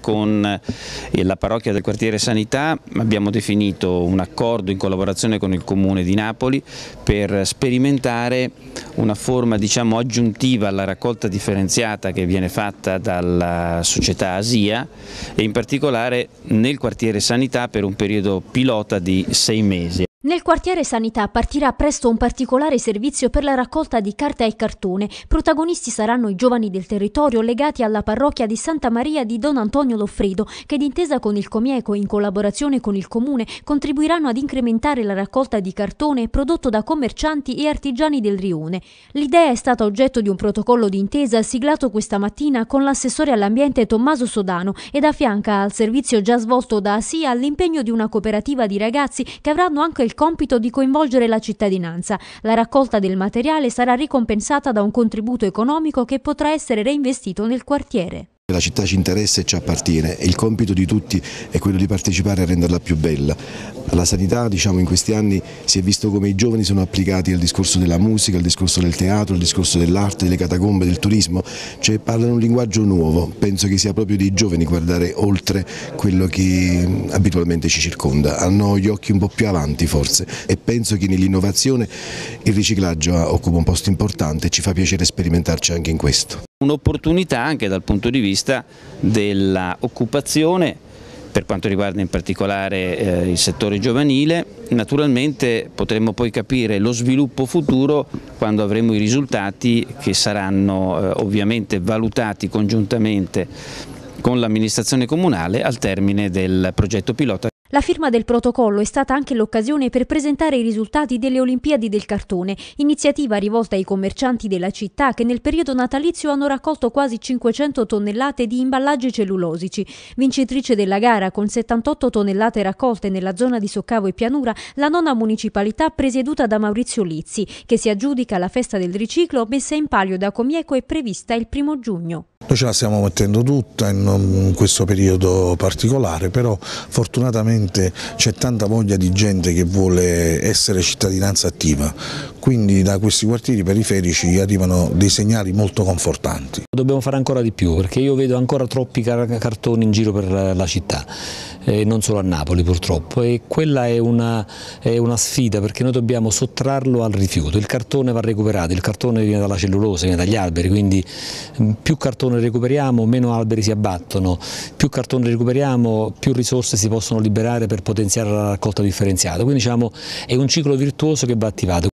con eh, la parrocchia del quartiere Sanità abbiamo definito un accordo in collaborazione con il Comune di Napoli per sperimentare una forma diciamo, aggiuntiva alla raccolta differenziata che viene fatta dalla società Asia e in particolare nel quartiere Sanità per un periodo pilota di sei mesi. Nel quartiere Sanità partirà presto un particolare servizio per la raccolta di carta e cartone. Protagonisti saranno i giovani del territorio legati alla parrocchia di Santa Maria di Don Antonio Loffredo che d'intesa con il Comieco in collaborazione con il Comune contribuiranno ad incrementare la raccolta di cartone prodotto da commercianti e artigiani del Rione. L'idea è stata oggetto di un protocollo d'intesa siglato questa mattina con l'assessore all'ambiente Tommaso Sodano ed affianca al servizio già svolto da ASIA l'impegno di una cooperativa di ragazzi che avranno anche il il compito di coinvolgere la cittadinanza. La raccolta del materiale sarà ricompensata da un contributo economico che potrà essere reinvestito nel quartiere. La città ci interessa e ci appartiene e il compito di tutti è quello di partecipare a renderla più bella. La sanità diciamo, in questi anni si è visto come i giovani sono applicati al discorso della musica, al discorso del teatro, al discorso dell'arte, delle catacombe, del turismo, cioè parlano un linguaggio nuovo, penso che sia proprio dei giovani guardare oltre quello che abitualmente ci circonda, hanno gli occhi un po' più avanti forse e penso che nell'innovazione il riciclaggio occupa un posto importante e ci fa piacere sperimentarci anche in questo. Un'opportunità anche dal punto di vista dell'occupazione per quanto riguarda in particolare eh, il settore giovanile, naturalmente potremo poi capire lo sviluppo futuro quando avremo i risultati che saranno eh, ovviamente valutati congiuntamente con l'amministrazione comunale al termine del progetto pilota. La firma del protocollo è stata anche l'occasione per presentare i risultati delle Olimpiadi del cartone, iniziativa rivolta ai commercianti della città che nel periodo natalizio hanno raccolto quasi 500 tonnellate di imballaggi cellulosici. Vincitrice della gara con 78 tonnellate raccolte nella zona di Soccavo e Pianura, la nona municipalità presieduta da Maurizio Lizzi, che si aggiudica la festa del riciclo messa in palio da Comieco e prevista il primo giugno. Noi certo, ce la stiamo mettendo tutta in questo periodo particolare, però fortunatamente c'è tanta voglia di gente che vuole essere cittadinanza attiva, quindi da questi quartieri periferici arrivano dei segnali molto confortanti. Dobbiamo fare ancora di più perché io vedo ancora troppi cartoni in giro per la città, eh, non solo a Napoli purtroppo e quella è una, è una, sfida perché noi dobbiamo sottrarlo al rifiuto, il cartone va recuperato, il cartone viene dalla cellulosa, viene dagli alberi, quindi mm, più cartone recuperiamo meno alberi si abbattono, più cartone recuperiamo più risorse si possono liberare per potenziare la raccolta differenziata, quindi diciamo è un ciclo virtuoso che va attivato.